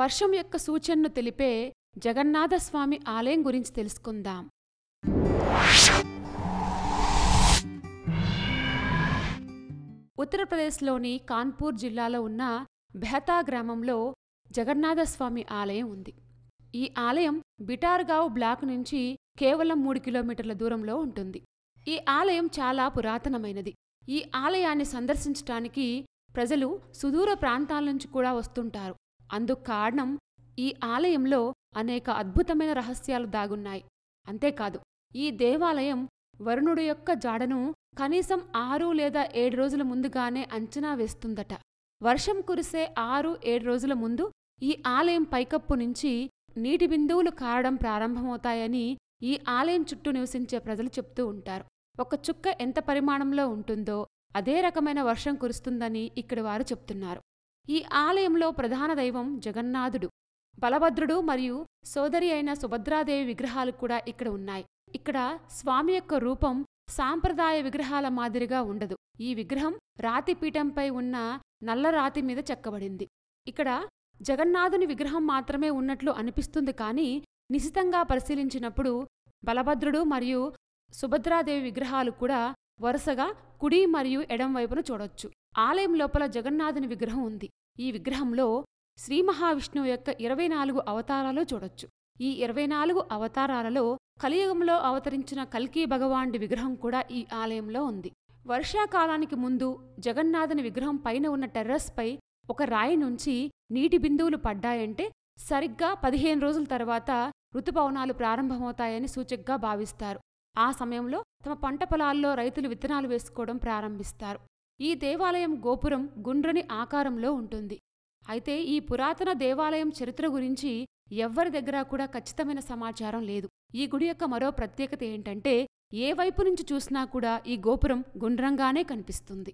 వర్షం యొక్క సూచనను తెలిపే జగన్నాథస్వామి ఆలయం గురించి తెలుసుకుందాం ఉత్తరప్రదేశ్లోని కాన్పూర్ జిల్లాలో ఉన్న బెహతా గ్రామంలో జగన్నాథస్వామి ఆలయం ఉంది ఈ ఆలయం బిటార్గావ్ బ్లాక్ నుంచి కేవలం మూడు కిలోమీటర్ల దూరంలో ఉంటుంది ఈ ఆలయం చాలా పురాతనమైనది ఈ ఆలయాన్ని సందర్శించటానికి ప్రజలు సుదూర ప్రాంతాల నుంచి కూడా వస్తుంటారు అందుకు కారణం ఈ ఆలయంలో అనేక అద్భుతమైన రహస్యాలు దాగున్నాయి అంతేకాదు ఈ దేవాలయం వరుణుడి యొక్క జాడను కనీసం ఆరు లేదా ఏడు రోజుల ముందుగానే అంచనా వేస్తుందట వర్షం కురిసే ఆరు ఏడు రోజుల ముందు ఈ ఆలయం పైకప్పు నుంచి నీటి బిందువులు కారడం ప్రారంభమవుతాయని ఈ ఆలయం చుట్టూ నివసించే ప్రజలు చెప్తూ ఉంటారు ఒక చుక్క ఎంత పరిమాణంలో ఉంటుందో అదే రకమైన వర్షం కురుస్తుందని ఇక్కడి వారు చెప్తున్నారు ఈ ఆలయంలో ప్రధాన దైవం జగన్నాథుడు బలభద్రుడు మరియు సోదరి అయిన సుభద్రాదేవి విగ్రహాలు కూడా ఇక్కడ ఉన్నాయి ఇక్కడ స్వామి యొక్క రూపం సాంప్రదాయ విగ్రహాల మాదిరిగా ఉండదు ఈ విగ్రహం రాతిపీఠంపై ఉన్న నల్ల రాతి మీద చెక్కబడింది ఇక్కడ జగన్నాథుని విగ్రహం మాత్రమే ఉన్నట్లు అనిపిస్తుంది కానీ నిశితంగా పరిశీలించినప్పుడు బలభద్రుడు మరియు సుభద్రాదేవి విగ్రహాలు కూడా వరుసగా కుడి మరియు ఎడం వైపును చూడొచ్చు ఆలయం లోపల జగన్నాథుని విగ్రహం ఉంది ఈ విగ్రహంలో శ్రీ మహావిష్ణువు యొక్క ఇరవై నాలుగు అవతారాలు చూడొచ్చు ఈ ఇరవై నాలుగు అవతారాలలో కలియుగంలో అవతరించిన కల్కీ భగవానుడి విగ్రహం కూడా ఈ ఆలయంలో ఉంది వర్షాకాలానికి ముందు జగన్నాథుని విగ్రహం పైన ఉన్న టెర్రస్పై ఒక రాయి నుంచి నీటి బిందువులు పడ్డాయంటే సరిగ్గా పదిహేను రోజుల తర్వాత ఋతుపవనాలు ప్రారంభమవుతాయని సూచకగా భావిస్తారు ఆ సమయంలో తమ పంట పొలాల్లో రైతులు విత్తనాలు వేసుకోవడం ప్రారంభిస్తారు ఈ దేవాలయం గోపురం గుండ్రని ఆకారంలో ఉంటుంది అయితే ఈ పురాతన దేవాలయం చరిత్ర గురించి ఎవ్వరి దగ్గర కూడా ఖచ్చితమైన సమాచారం లేదు ఈ గుడి యొక్క మరో ప్రత్యేకత ఏంటంటే ఏ వైపు నుంచి చూసినా కూడా ఈ గోపురం గుండ్రంగానే కనిపిస్తుంది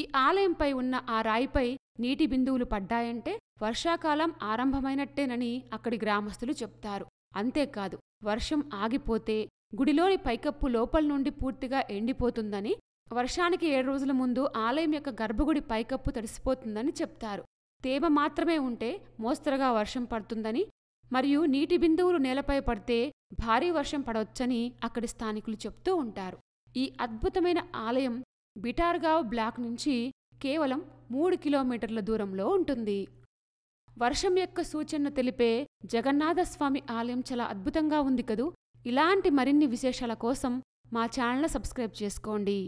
ఈ ఆలయంపై ఉన్న ఆ రాయిపై నీటి బిందువులు పడ్డాయంటే వర్షాకాలం ఆరంభమైనట్టేనని అక్కడి గ్రామస్తులు చెప్తారు అంతేకాదు వర్షం ఆగిపోతే గుడిలోని పైకప్పు లోపల నుండి పూర్తిగా ఎండిపోతుందని వర్షానికి ఏడు రోజుల ముందు ఆలయం యొక్క గర్భగుడి పైకప్పు తడిసిపోతుందని చెప్తారు తేమ మాత్రమే ఉంటే మోస్తరుగా వర్షం పడుతుందని మరియు నీటి బిందువులు నేలపై పడితే భారీ వర్షం పడవచ్చని అక్కడి స్థానికులు చెప్తూ ఉంటారు ఈ అద్భుతమైన ఆలయం బిటార్గావ్ బ్లాక్ నుంచి కేవలం మూడు కిలోమీటర్ల దూరంలో ఉంటుంది వర్షం యొక్క సూచనను తెలిపే జగన్నాథస్వామి ఆలయం చాలా అద్భుతంగా ఉంది కదూ ఇలాంటి మరిన్ని విశేషాల కోసం మా ఛానల్ సబ్స్క్రైబ్ చేసుకోండి